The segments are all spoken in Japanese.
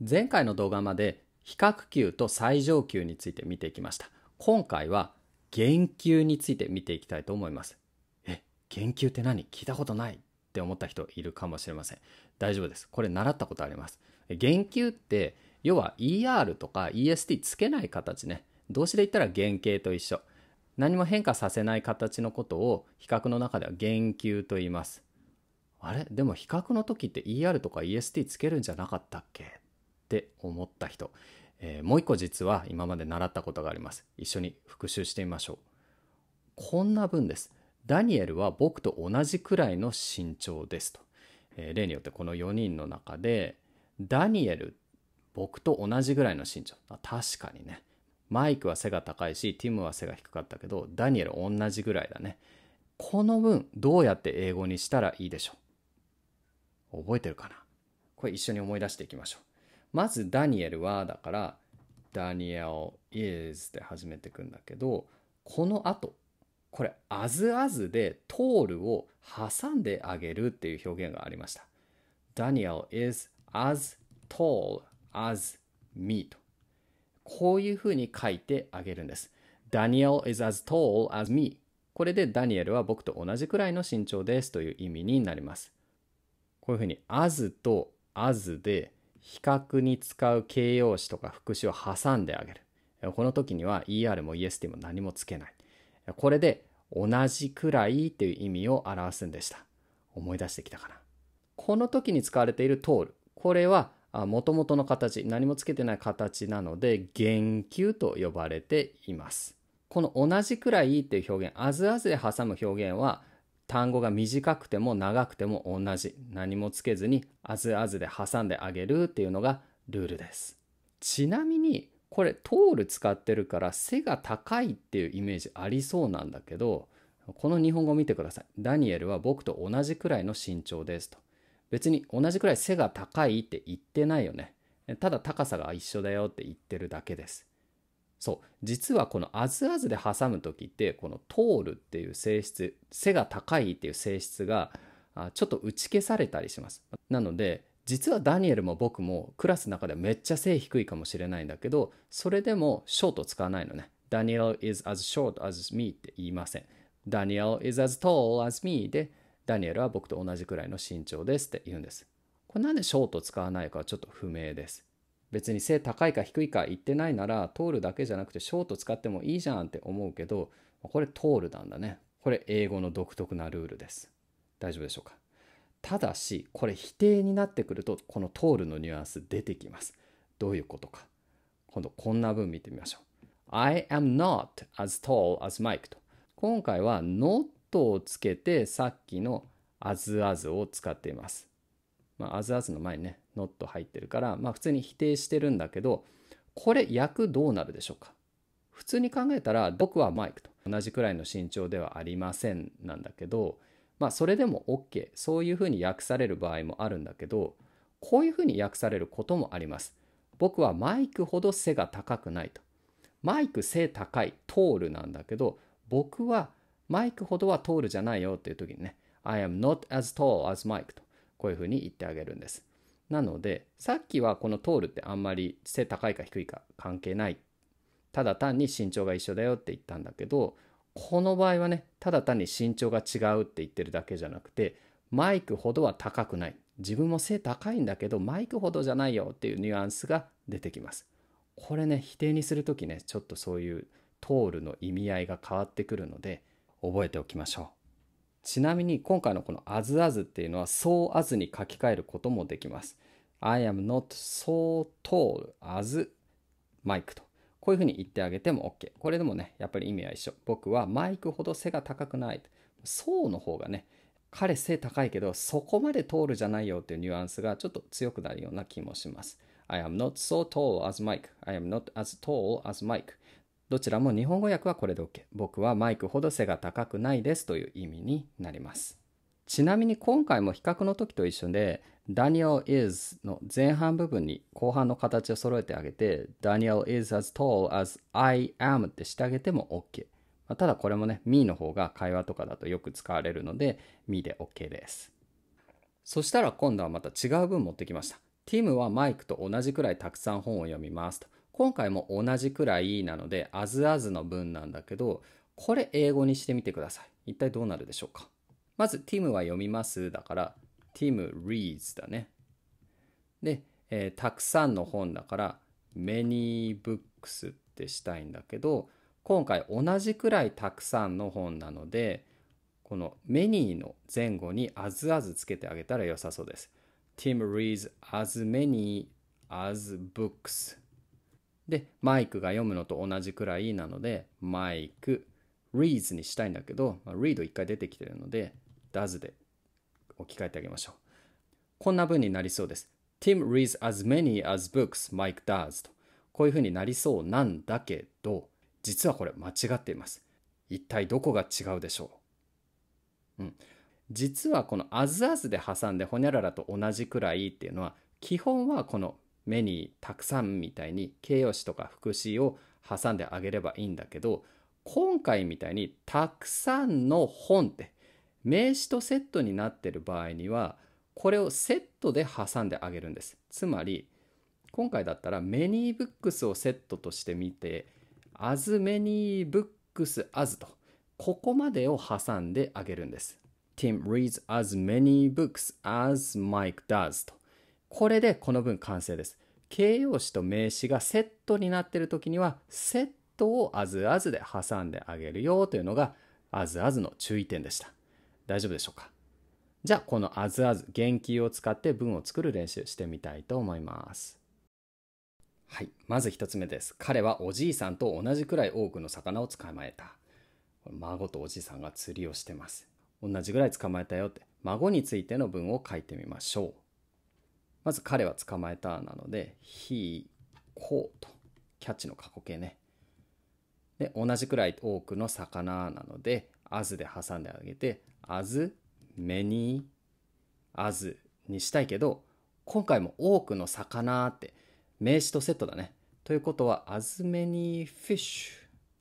前回の動画まで比較級と最上級について見ていきました。今回は減給について見ていきたいと思います。え、減給って何聞いたことないって思った人いるかもしれません。大丈夫です。これ習ったことあります。減給って、要は ER とか EST つけない形ね。動詞で言ったら原型と一緒。何も変化させない形のことを比較の中では減給と言います。あれでも比較の時って ER とか EST つけるんじゃなかったっけって思った人、えー、もう一個実は今まで習ったことがあります一緒に復習してみましょうこんな文ですダニエルは僕と同じくらいの身長ですと、えー、例によってこの4人の中でダニエル僕と同じぐらいの身長あ確かにねマイクは背が高いしティムは背が低かったけどダニエル同じぐらいだねこの文どうやって英語にしたらいいでしょう覚えてるかなこれ一緒に思い出していきましょうまずダニエルはだからダニエル is で始めていくんだけどこの後これ「あずあず」で「通る」を挟んであげるっていう表現がありました。ダニエル is as tall as me とこういうふうに書いてあげるんです。ダニエル is as tall as me これでダニエルは僕と同じくらいの身長ですという意味になります。こういうふうに as と as で比較に使う形容詞とか副詞を挟んであげる。この時には ER も EST も何もつけない。これで同じくらいという意味を表すんでした。思い出してきたかな。この時に使われている通る。これはもともとの形、何もつけてない形なので、言及と呼ばれています。この同じくらいという表現、あずあずで挟む表現は、単語が短くても長くても同じ何もつけずにあずあずで挟んであげるっていうのがルールですちなみにこれ通る使ってるから背が高いっていうイメージありそうなんだけどこの日本語を見てくださいダニエルは僕と同じくらいの身長ですと別に同じくらい背が高いって言ってないよねただ高さが一緒だよって言ってるだけですそう実はこのあずあずで挟む時ってこの通るっていう性質背が高いっていう性質がちょっと打ち消されたりしますなので実はダニエルも僕もクラスの中でめっちゃ背低いかもしれないんだけどそれでもショート使わないのねダニエル is as short as me って言いませんダニエル is as tall as me でダニエルは僕と同じくらいの身長ですって言うんですこれなんでショート使わないかはちょっと不明です別に背高いか低いか言ってないなら通るだけじゃなくてショート使ってもいいじゃんって思うけどこれ通るなんだねこれ英語の独特なルールです大丈夫でしょうかただしこれ否定になってくるとこの通るのニュアンス出てきますどういうことか今度こんな文見てみましょう I am not as tall as Mike と今回は not をつけてさっきの as as を使っていますまあ as as の前にね not 入ってるから、まあ普通に否定してるんだけど、これ役どうなるでしょうか普通に考えたら、僕はマイクと同じくらいの身長ではありませんなんだけど、まあそれでも OK。そういうふうに訳される場合もあるんだけど、こういうふうに訳されることもあります。僕はマイクほど背が高くないと。マイク背高い、トールなんだけど、僕はマイクほどは通るじゃないよっていう時にね、I am not as tall as Mike と、こういうふうに言ってあげるんです。なのでさっきはこの通るってあんまり背高いか低いか関係ないただ単に身長が一緒だよって言ったんだけどこの場合はねただ単に身長が違うって言ってるだけじゃなくてマイクほどは高くない自分も背高いんだけどマイクほどじゃないよっていうニュアンスが出てきますこれね否定にする時ねちょっとそういう通るの意味合いが変わってくるので覚えておきましょうちなみに今回のこの as as っていうのは so as に書き換えることもできます。I am not so tall as Mike と。こういうふうに言ってあげても OK。これでもね、やっぱり意味は一緒。僕はマイクほど背が高くない。そうの方がね、彼背高いけどそこまで通るじゃないよっていうニュアンスがちょっと強くなるような気もします。I am not so tall as Mike.I am not as tall as Mike. どちらも日本語訳はこれで OK。僕はマイクほど背が高くないですという意味になります。ちなみに今回も比較の時と一緒で、Daniel is の前半部分に後半の形を揃えてあげて、Daniel is as tall as I am ってしてあげても OK。まあ、ただこれもね、me の方が会話とかだとよく使われるので、me で OK です。そしたら今度はまた違う文持ってきました。ティムはマイクと同じくらいたくさん本を読みますと。今回も同じくらいなので、あずあずの文なんだけど、これ英語にしてみてください。一体どうなるでしょうか。まず、ティムは読みますだから、ティム reads だね。で、えー、たくさんの本だから、many books ってしたいんだけど、今回同じくらいたくさんの本なので、この many の前後にあずあずつけてあげたら良さそうです。Tim reads as many as books で、マイクが読むのと同じくらいなので、マイク、リーズにしたいんだけど、まあ、リード一回出てきてるので、ダズで置き換えてあげましょう。こんな文になりそうです。Tim reads as many as books Mike does と。こういうふうになりそうなんだけど、実はこれ間違っています。一体どこが違うでしょううん。実はこの as as で挟んでほにゃららと同じくらいっていうのは、基本はこの目にたくさんみたいに形容詞とか副詞を挟んであげればいいんだけど今回みたいにたくさんの本って名詞とセットになってる場合にはこれをセットで挟んであげるんです。つまり今回だったらメニーブックスをセットとしてみて as many books as とここまでを挟んであげるんです。Tim reads as many books as Mike does とこれでこの文完成です。形容詞と名詞がセットになっている時には、セットをあずあずで挟んであげるよというのが、あずあずの注意点でした。大丈夫でしょうかじゃあ、このあずあず、言及を使って文を作る練習してみたいと思います。はい。まず一つ目です。彼はおじいさんと同じくらい多くの魚を捕まえた。孫とおじいさんが釣りをしてます。同じぐらい捕まえたよって、孫についての文を書いてみましょう。まず彼は捕まえたなので he caught キャッチの過去形ねで同じくらい多くの魚なので as で挟んであげて as many as にしたいけど今回も多くの魚って名詞とセットだねということは as many fish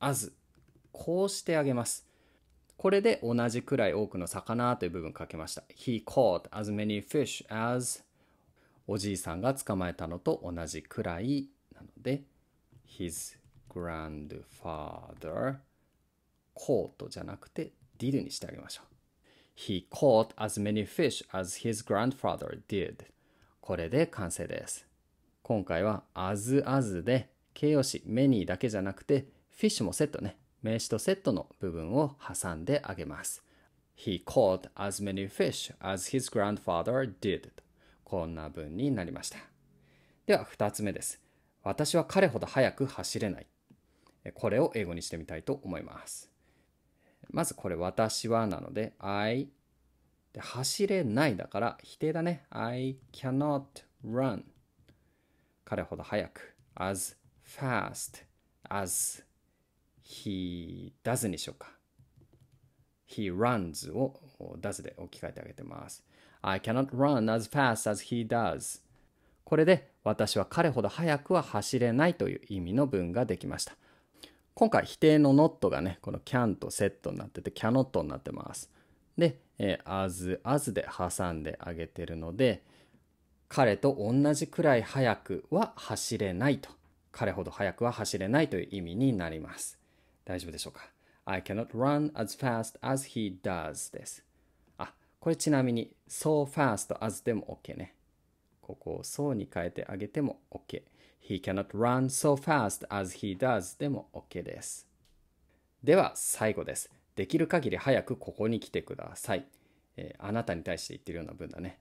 as こうしてあげますこれで同じくらい多くの魚という部分書けました he caught as many fish as おじいさんが捕まえたのと同じくらいなので his grandfather caught じゃなくて did にしてあげましょう He caught as many fish as his grandfather did これで完成です今回は as as で形容詞 many だけじゃなくて fish もセットね名詞とセットの部分を挟んであげます He caught as many fish as his grandfather did こんな文になりました。では2つ目です。私は彼ほど速く走れない。これを英語にしてみたいと思います。まずこれ私はなので I で走れないだから否定だね。I cannot run 彼ほど速く as fast as he does にしようか。he runs を does で置き換えてあげてます。I cannot run as fast as he does これで私は彼ほど速くは走れないという意味の文ができました今回否定の not がねこの can とセットになってて cannot になってますで、えー、as as で挟んであげてるので彼と同じくらい速くは走れないと彼ほど速くは走れないという意味になります大丈夫でしょうか I cannot run as fast as he does ですこれちなみに so fast as でも OK ね。ここを so に変えてあげても OK。He cannot run so fast as he does でも OK です。では最後です。できる限り早くここに来てください。えー、あなたに対して言ってるような文だね。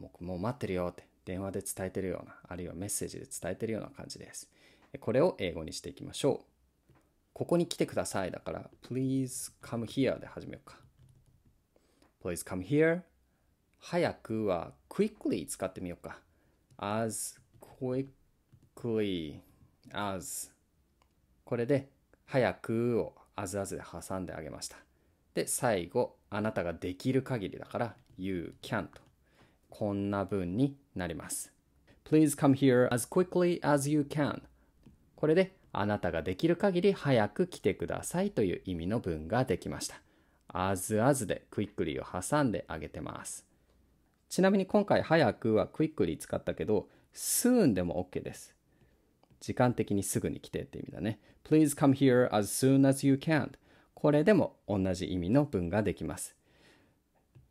僕もう待ってるよって電話で伝えてるような、あるいはメッセージで伝えてるような感じです。これを英語にしていきましょう。ここに来てくださいだから、please come here で始めようか。Please come here. 早くは quickly 使ってみようか。as quickly as これで早くを as as で挟んであげました。で、最後、あなたができる限りだから you can と。こんな文になります。Please come here as quickly as you can. これであなたができる限り早く来てくださいという意味の文ができました。あずあずでクイックリーを挟んであげてます。ちなみに今回早くはクイックリー使ったけど、すーんでも OK です。時間的にすぐに来てって意味だね。Please come here as soon as you can. これでも同じ意味の文ができます。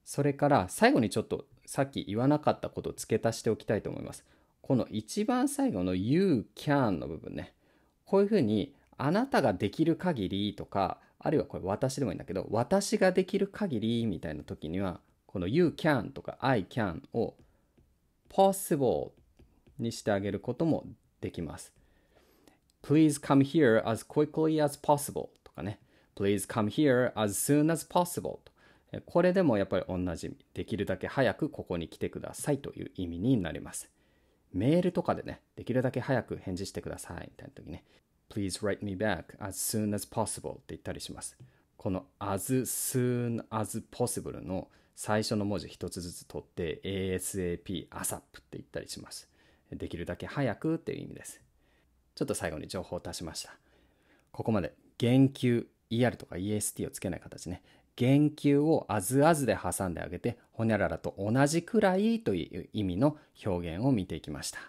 それから最後にちょっとさっき言わなかったことを付け足しておきたいと思います。この一番最後の You can の部分ね。こういうふうにあなたができる限りとか、あるいはこれ私でもいいんだけど、私ができる限りみたいな時には、この you can とか I can を possible にしてあげることもできます。Please come here as quickly as possible とかね。Please come here as soon as possible これでもやっぱり同じ。できるだけ早くここに来てくださいという意味になります。メールとかでね、できるだけ早く返事してくださいみたいな時ね。please write me back as soon as possible って言ったりします。この as soon as possible の最初の文字一つずつ取って ASAP、ASAP って言ったりします。できるだけ早くっていう意味です。ちょっと最後に情報を足しました。ここまで言及 ER とか EST をつけない形ね。言及をあずあずで挟んであげて、ほにゃららと同じくらいという意味の表現を見ていきました。